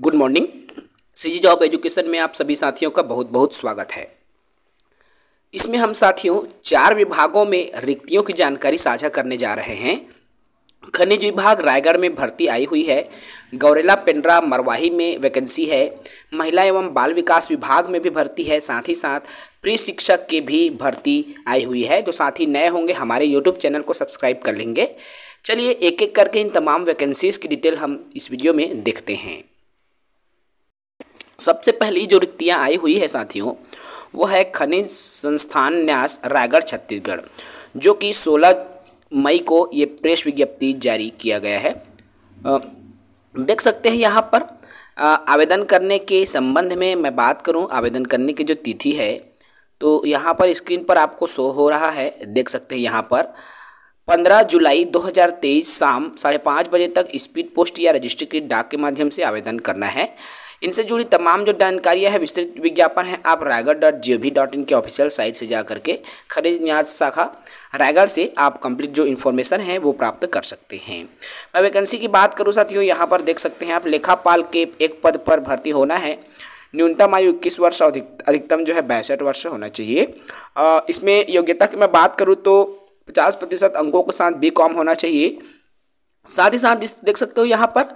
good morning C G job education में आप सभी साथियों का बहुत बहुत स्वागत है इसमें हम साथियों चार विभागों में रिक्तियों की जानकारी साझा करने जा रहे हैं खनिज विभाग रायगढ़ में भर्ती आई हुई है गौरेला पेंड्रा मरवाही में वैकेंसी है महिला एवं बाल विकास विभाग में भी भर्ती है साथ ही साथ प्री शिक्षक की भी भर्ती आई हुई है जो साथी नए होंगे हमारे यूट्यूब चैनल को सब्सक्राइब कर लेंगे चलिए एक एक करके इन तमाम वैकेंसीज़ की डिटेल हम इस वीडियो में देखते हैं सबसे पहली जो रिक्तियाँ आई हुई है साथियों वो है खनिज संस्थान न्यास रायगढ़ छत्तीसगढ़ जो कि 16 मई को ये प्रेस विज्ञप्ति जारी किया गया है देख सकते हैं यहाँ पर आवेदन करने के संबंध में मैं बात करूँ आवेदन करने की जो तिथि है तो यहाँ पर स्क्रीन पर आपको शो हो रहा है देख सकते हैं यहाँ पर 15 जुलाई 2023 शाम साढ़े पाँच बजे तक स्पीड पोस्ट या रजिस्ट्री के डाक के माध्यम से आवेदन करना है इनसे जुड़ी तमाम जो जानकारियाँ हैं विस्तृत विज्ञापन है आप Raigarh dot G O V dot in के ऑफिशियल साइट से जा करके खरीद न्यास शाखा रायगढ़ से आप कंप्लीट जो इन्फॉर्मेशन है वो प्राप्त कर सकते हैं मैं वैकेंसी की बात करूँ साथियों यहाँ पर देख सकते हैं आप लेखापाल के एक पद पर भर्ती होना है न्यूनतम आयु इक्कीस वर्ष और अधिकतम जो है बैसठ वर्ष होना चाहिए आ, इसमें योग्यता की मैं बात करूँ तो पचास प्रतिशत अंकों के साथ बी कॉम होना चाहिए साथ ही साथ देख सकते हो यहाँ पर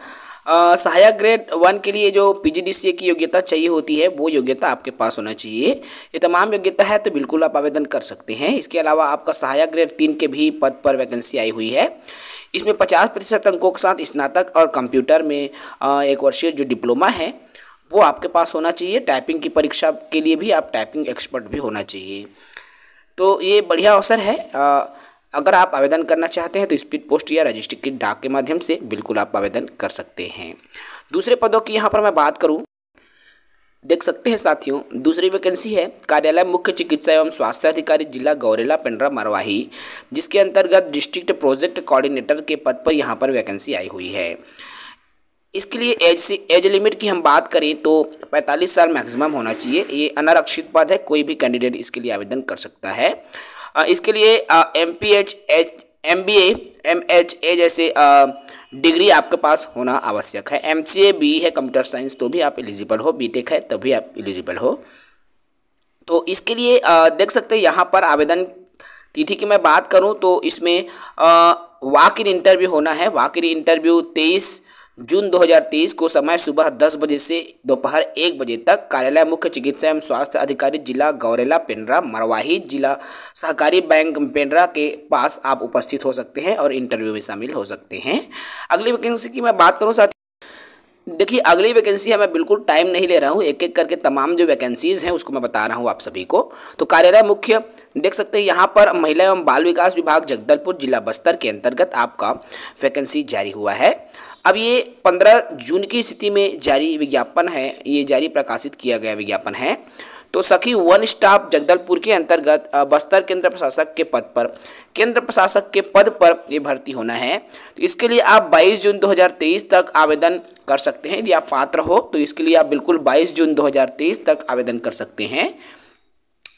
सहायक ग्रेड वन के लिए जो पीजीडीसीए की योग्यता चाहिए होती है वो योग्यता आपके पास होना चाहिए ये तमाम योग्यता है तो बिल्कुल आप आवेदन कर सकते हैं इसके अलावा आपका सहायक ग्रेड तीन के भी पद पर वैकेंसी आई हुई है इसमें पचास प्रतिशत अंकों के साथ स्नातक और कंप्यूटर में एक वर्षीय जो डिप्लोमा है वो आपके पास होना चाहिए टाइपिंग की परीक्षा के लिए भी आप टाइपिंग एक्सपर्ट भी होना चाहिए तो ये बढ़िया अवसर है अगर आप आवेदन करना चाहते हैं तो स्पीड पोस्ट या रजिस्ट्री की डाक के माध्यम से बिल्कुल आप आवेदन कर सकते हैं दूसरे पदों की यहाँ पर मैं बात करूँ देख सकते हैं साथियों दूसरी वैकेंसी है कार्यालय मुख्य चिकित्सा एवं स्वास्थ्य अधिकारी जिला गौरेला पेंड्रा मरवाही जिसके अंतर्गत डिस्ट्रिक्ट प्रोजेक्ट कोऑर्डिनेटर के पद पर यहाँ पर वैकेंसी आई हुई है इसके लिए एज सी एज लिमिट की हम बात करें तो 45 साल मैक्सिमम होना चाहिए ये अनारक्षित पद है कोई भी कैंडिडेट इसके लिए आवेदन कर सकता है इसके लिए M P H H M B M H A जैसे डिग्री आपके पास होना आवश्यक है एम सी ए बी है कंप्यूटर साइंस तो भी आप एलिजिबल हो बी टेक है तभी आप एलिजिबल हो तो इसके लिए देख सकते हैं यहाँ पर आवेदन तिथि की मैं बात करूँ तो इसमें वाकिन इंटरव्यू होना है वाकिन इंटरव्यू तेईस जून 2023 को समय सुबह 10 बजे से दोपहर 1 बजे तक कार्यालय मुख्य चिकित्सा एवं स्वास्थ्य अधिकारी जिला गौरेला पेंड्रा मरवाही जिला सहकारी बैंक पेंड्रा के पास आप उपस्थित हो सकते हैं और इंटरव्यू में शामिल हो सकते हैं अगली वैकेंसी की मैं बात करूँ साथ देखिए अगली वैकेंसी है मैं बिल्कुल टाइम नहीं ले रहा हूँ एक एक करके तमाम जो वैकेंसीज़ हैं उसको मैं बता रहा हूँ आप सभी को तो कार्यालय मुख्य देख सकते हैं यहाँ पर महिला एवं बाल विकास विभाग जगदलपुर जिला बस्तर के अंतर्गत आपका वैकेंसी जारी हुआ है अब ये पंद्रह जून की स्थिति में जारी विज्ञापन है ये जारी प्रकाशित किया गया विज्ञापन है तो सखी वन स्टाफ जगदलपुर के अंतर्गत बस्तर केंद्र प्रशासक के पद पर केंद्र प्रशासक के पद पर ये भर्ती होना है तो इसके लिए आप 22 जून 2023 तक आवेदन कर सकते हैं यदि आप पात्र हो तो इसके लिए आप बिल्कुल 22 जून 2023 तक आवेदन कर सकते हैं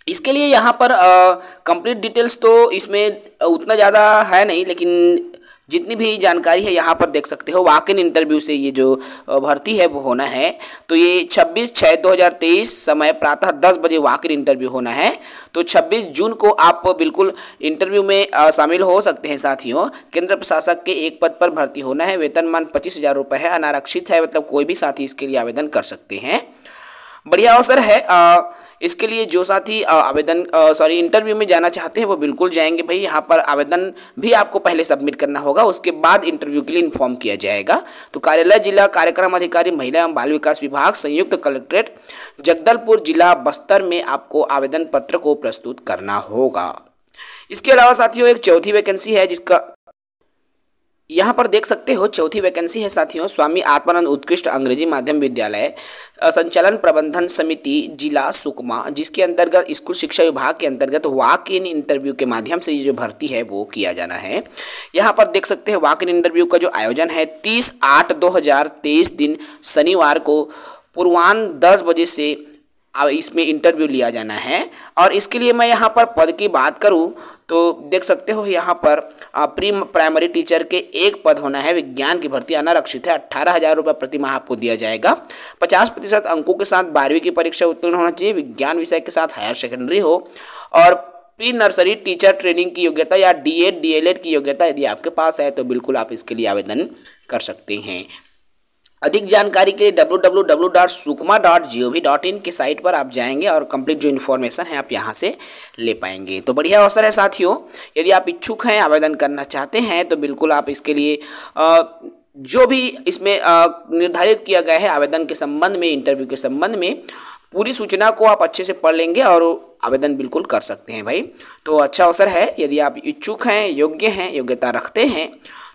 इसके लिए यहाँ पर कंप्लीट डिटेल्स तो इसमें उतना ज़्यादा है नहीं लेकिन जितनी भी जानकारी है यहाँ पर देख सकते हो वाकिन इंटरव्यू से ये जो भर्ती है वो होना है तो ये 26 छः 2023 समय प्रातः 10 बजे वाक इन इंटरव्यू होना है तो 26 जून को आप बिल्कुल इंटरव्यू में शामिल हो सकते हैं साथियों केंद्र प्रशासक के एक पद पर भर्ती होना है वेतनमान पच्चीस हज़ार है अनारक्षित है मतलब कोई भी साथी इसके लिए आवेदन कर सकते हैं बढ़िया अवसर है आ, इसके लिए जो साथी आवेदन सॉरी इंटरव्यू में जाना चाहते हैं वो बिल्कुल जाएंगे भाई यहाँ पर आवेदन भी आपको पहले सबमिट करना होगा उसके बाद इंटरव्यू के लिए इन्फॉर्म किया जाएगा तो कार्यालय जिला कार्यक्रम अधिकारी महिला एवं बाल विकास विभाग संयुक्त कलेक्ट्रेट जगदलपुर जिला बस्तर में आपको आवेदन पत्र को प्रस्तुत करना होगा इसके अलावा साथियों एक चौथी वैकेंसी है जिसका यहाँ पर देख सकते हो चौथी वैकेंसी है साथियों स्वामी आत्मानंद उत्कृष्ट अंग्रेजी माध्यम विद्यालय संचालन प्रबंधन समिति जिला सुकमा जिसके अंतर्गत स्कूल शिक्षा विभाग के अंतर्गत वाक इन इंटरव्यू के माध्यम से ये जो भर्ती है वो किया जाना है यहाँ पर देख सकते हैं वाक इन इंटरव्यू का जो आयोजन है तीस आठ दो दिन शनिवार को पूर्वान्ह दस बजे से इसमें इंटरव्यू लिया जाना है और इसके लिए मैं यहाँ पर पद की बात करूँ तो देख सकते हो यहाँ पर प्री प्राइमरी टीचर के एक पद होना है विज्ञान की भर्ती अनारक्षित है अट्ठारह हज़ार रुपये प्रति माह आपको दिया जाएगा पचास प्रतिशत अंकों के साथ बारहवीं की परीक्षा उत्तीर्ण होना चाहिए विज्ञान विषय के साथ हायर सेकेंडरी हो और प्री नर्सरी टीचर ट्रेनिंग की योग्यता या डी एड की योग्यता यदि आपके पास है तो बिल्कुल आप इसके लिए आवेदन कर सकते हैं अधिक जानकारी के लिए डब्ल्यू के साइट पर आप जाएंगे और कंप्लीट जो इन्फॉर्मेशन है आप यहाँ से ले पाएंगे तो बढ़िया अवसर है साथियों यदि आप इच्छुक हैं आवेदन करना चाहते हैं तो बिल्कुल आप इसके लिए आ, जो भी इसमें निर्धारित किया गया है आवेदन के संबंध में इंटरव्यू के संबंध में पूरी सूचना को आप अच्छे से पढ़ लेंगे और आवेदन बिल्कुल कर सकते हैं भाई तो अच्छा अवसर है यदि आप इच्छुक हैं योग्य हैं योग्यता रखते हैं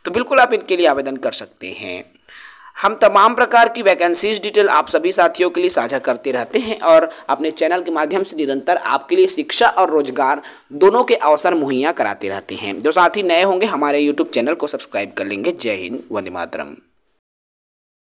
तो बिल्कुल आप इनके लिए आवेदन कर सकते हैं हम तमाम प्रकार की वैकेंसीज डिटेल आप सभी साथियों के लिए साझा करते रहते हैं और अपने चैनल के माध्यम से निरंतर आपके लिए शिक्षा और रोजगार दोनों के अवसर मुहैया कराते रहते हैं जो साथी नए होंगे हमारे यूट्यूब चैनल को सब्सक्राइब कर लेंगे जय हिंद वंदे मातरम